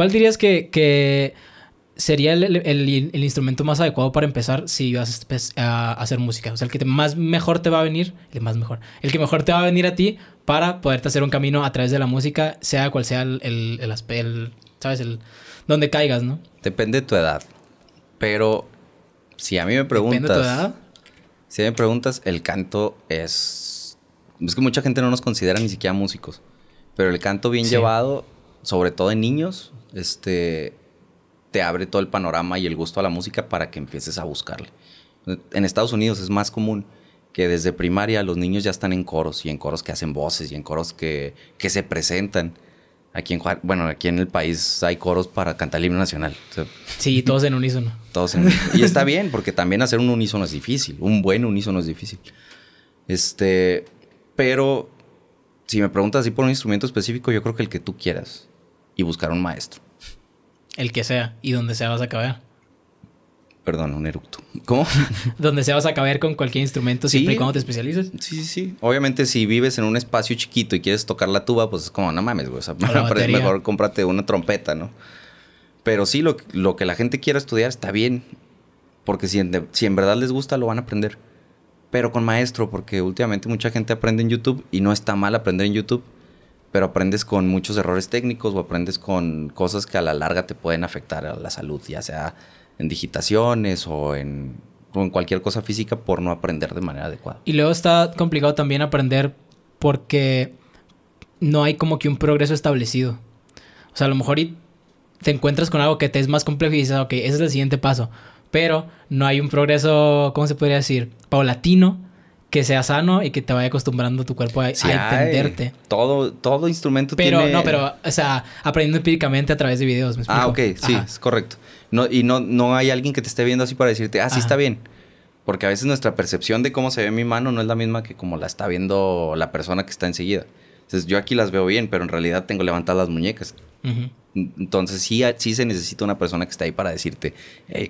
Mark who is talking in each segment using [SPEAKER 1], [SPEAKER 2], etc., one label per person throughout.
[SPEAKER 1] ¿Cuál dirías que, sería el, instrumento más adecuado para empezar si vas a hacer música? O sea, el que más mejor te va a venir, el más mejor, el que mejor te va a venir a ti para poderte hacer un camino a través de la música, sea cual sea el, el ¿sabes? El, donde caigas, ¿no?
[SPEAKER 2] Depende de tu edad. Pero si a mí me preguntas... Depende de tu edad. Si me preguntas, el canto es... Es que mucha gente no nos considera ni siquiera músicos. Pero el canto bien llevado sobre todo en niños, este, te abre todo el panorama y el gusto a la música para que empieces a buscarle. En Estados Unidos es más común que desde primaria los niños ya están en coros y en coros que hacen voces y en coros que, que se presentan. Aquí en bueno, aquí en el país hay coros para cantar el himno nacional.
[SPEAKER 1] sí, todos en unísono.
[SPEAKER 2] Todos Y está bien, porque también hacer un unísono es difícil, un buen unísono es difícil. Este, pero si me preguntas así por un instrumento específico, yo creo que el que tú quieras y buscar un maestro.
[SPEAKER 1] El que sea y donde sea vas a caber.
[SPEAKER 2] Perdón, un eructo. ¿Cómo?
[SPEAKER 1] donde sea vas a caber con cualquier instrumento siempre y cuando te especialices. Sí, sí, sí.
[SPEAKER 2] Obviamente, si vives en un espacio chiquito y quieres tocar la tuba, pues es como, no mames, güey. O sea, mejor cómprate una trompeta, ¿no? Pero sí, lo, lo, que la gente quiera estudiar está bien. Porque si si en verdad les gusta, lo van a aprender. Pero con maestro, porque últimamente mucha gente aprende en YouTube y no está mal aprender en YouTube pero aprendes con muchos errores técnicos o aprendes con cosas que a la larga te pueden afectar a la salud, ya sea en digitaciones o en, cualquier cosa física por no aprender de manera adecuada.
[SPEAKER 1] Y luego está complicado también aprender porque no hay como que un progreso establecido. O sea, a lo mejor te encuentras con algo que te es más complejo y dices, ok, ese es el siguiente paso. Pero no hay un progreso, ¿cómo se podría decir? Paulatino que sea sano y que te vaya acostumbrando tu cuerpo a, entenderte.
[SPEAKER 2] todo, todo instrumento pero, No, pero,
[SPEAKER 1] o sea, aprendiendo empíricamente a través de videos, Ah, ok, sí, es
[SPEAKER 2] correcto. No, y no, no hay alguien que te esté viendo así para decirte, ah, sí está bien. Porque a veces nuestra percepción de cómo se ve mi mano no es la misma que como la está viendo la persona que está enseguida. Entonces, yo aquí las veo bien, pero en realidad tengo levantadas las muñecas. Entonces, sí, sí se necesita una persona que está ahí para decirte,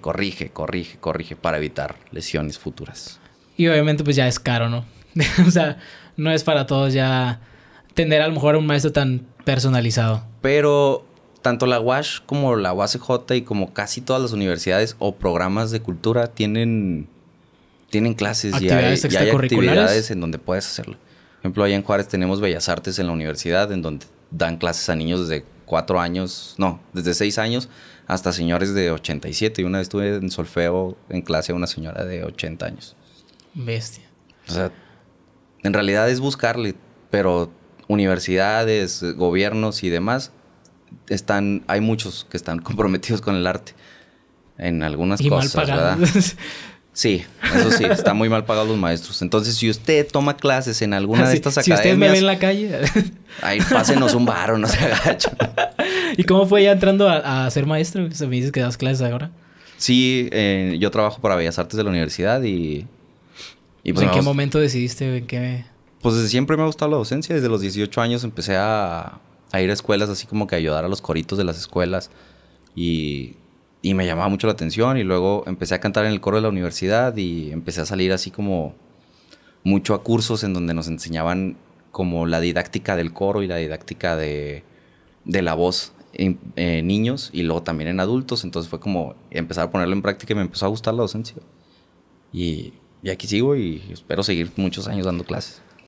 [SPEAKER 2] corrige, corrige, corrige, para evitar lesiones futuras.
[SPEAKER 1] Y obviamente pues ya es caro, ¿no? o sea, no es para todos ya tener a lo mejor un maestro tan personalizado.
[SPEAKER 2] Pero tanto la UASH como la UACJ y como casi todas las universidades o programas de cultura tienen, tienen clases actividades y, y en donde puedes hacerlo. Por ejemplo, allá en Juárez tenemos Bellas Artes en la universidad, en donde dan clases a niños desde cuatro años, no, desde seis años hasta señores de 87. Y una vez estuve en solfeo en clase a una señora de 80 años. Bestia. O sea, en realidad es buscarle, pero universidades, gobiernos y demás, están, hay muchos que están comprometidos con el arte en algunas cosas, ¿verdad? Sí, eso sí, están muy mal pagados los maestros. Entonces, si usted toma clases en alguna de estas academias... Si usted me ve en la
[SPEAKER 1] calle...
[SPEAKER 2] Ahí, pásenos un bar no se agacho.
[SPEAKER 1] ¿Y cómo fue ya entrando a, ser maestro? Se me dices que das clases ahora.
[SPEAKER 2] Sí, eh, yo trabajo para Bellas Artes de la universidad y ¿En pues qué
[SPEAKER 1] momento decidiste? ¿En qué?
[SPEAKER 2] Pues desde siempre me ha gustado la docencia. Desde los 18 años empecé a, ir a escuelas, así como que a ayudar a los coritos de las escuelas. Y, y, me llamaba mucho la atención. Y luego empecé a cantar en el coro de la universidad y empecé a salir así como mucho a cursos en donde nos enseñaban como la didáctica del coro y la didáctica de, de la voz en niños y luego también en adultos. Entonces fue como empezar a ponerlo en práctica y me empezó a gustar la docencia. Y y aquí sigo y espero seguir muchos años dando clases.